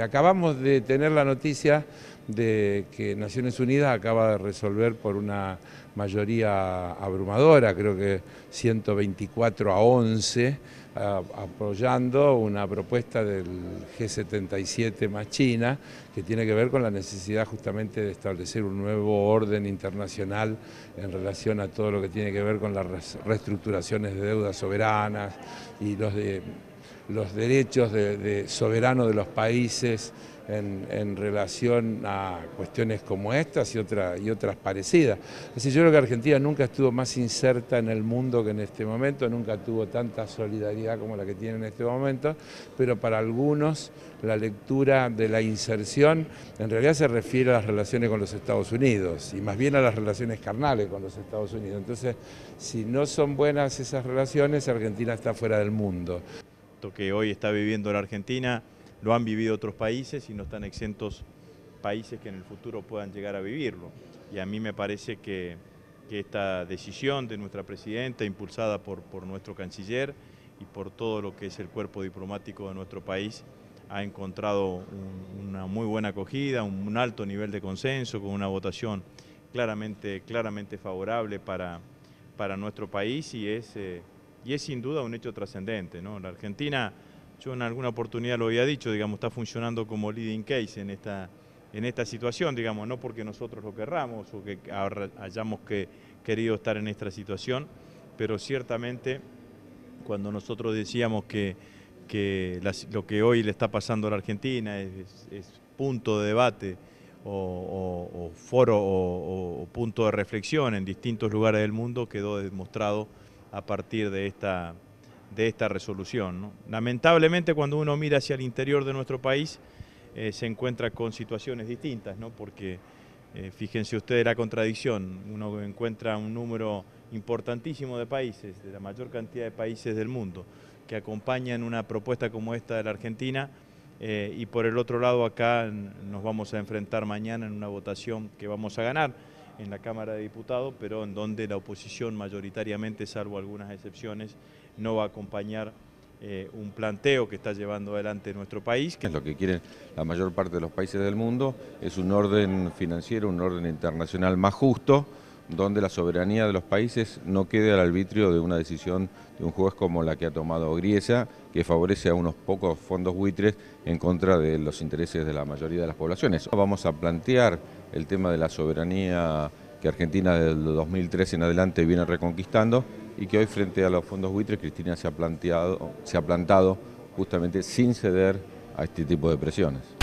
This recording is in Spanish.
Acabamos de tener la noticia de que Naciones Unidas acaba de resolver por una mayoría abrumadora, creo que 124 a 11, apoyando una propuesta del G77 más China, que tiene que ver con la necesidad justamente de establecer un nuevo orden internacional en relación a todo lo que tiene que ver con las reestructuraciones de deudas soberanas y los de los derechos de, soberano soberanos de los países en, relación a cuestiones como estas y, y otras parecidas. Así yo creo que Argentina nunca estuvo más inserta en el mundo que en este momento, nunca tuvo tanta solidaridad como la que tiene en este momento, pero para algunos la lectura de la inserción en realidad se refiere a las relaciones con los Estados Unidos y más bien a las relaciones carnales con los Estados Unidos. Entonces, si no son buenas esas relaciones, Argentina está fuera del mundo que hoy está viviendo la Argentina, lo han vivido otros países y no están exentos países que en el futuro puedan llegar a vivirlo. Y a mí me parece que, esta decisión de nuestra presidenta, impulsada por, por nuestro canciller y por todo lo que es el cuerpo diplomático de nuestro país, ha encontrado una muy buena acogida, un, alto nivel de consenso, con una votación claramente, claramente favorable para, para nuestro país y es... Eh, y es sin duda un hecho trascendente. ¿no? La Argentina, yo en alguna oportunidad lo había dicho, digamos, está funcionando como leading case en esta, en esta situación, digamos, no porque nosotros lo querramos o que hayamos querido estar en esta situación, pero ciertamente cuando nosotros decíamos que, que lo que hoy le está pasando a la Argentina es, punto de debate o, foro o punto de reflexión en distintos lugares del mundo, quedó demostrado a partir de esta, de esta resolución. Lamentablemente cuando uno mira hacia el interior de nuestro país eh, se encuentra con situaciones distintas, ¿no? porque eh, fíjense ustedes la contradicción, uno encuentra un número importantísimo de países, de la mayor cantidad de países del mundo, que acompañan una propuesta como esta de la Argentina eh, y por el otro lado acá nos vamos a enfrentar mañana en una votación que vamos a ganar en la Cámara de Diputados, pero en donde la oposición mayoritariamente, salvo algunas excepciones, no va a acompañar eh, un planteo que está llevando adelante nuestro país. Que... Lo que quieren la mayor parte de los países del mundo es un orden financiero, un orden internacional más justo, donde la soberanía de los países no quede al arbitrio de una decisión de un juez como la que ha tomado Griesa, que favorece a unos pocos fondos buitres en contra de los intereses de la mayoría de las poblaciones. Vamos a plantear el tema de la soberanía que Argentina desde el en adelante viene reconquistando y que hoy frente a los fondos buitres Cristina se ha, planteado, se ha plantado justamente sin ceder a este tipo de presiones.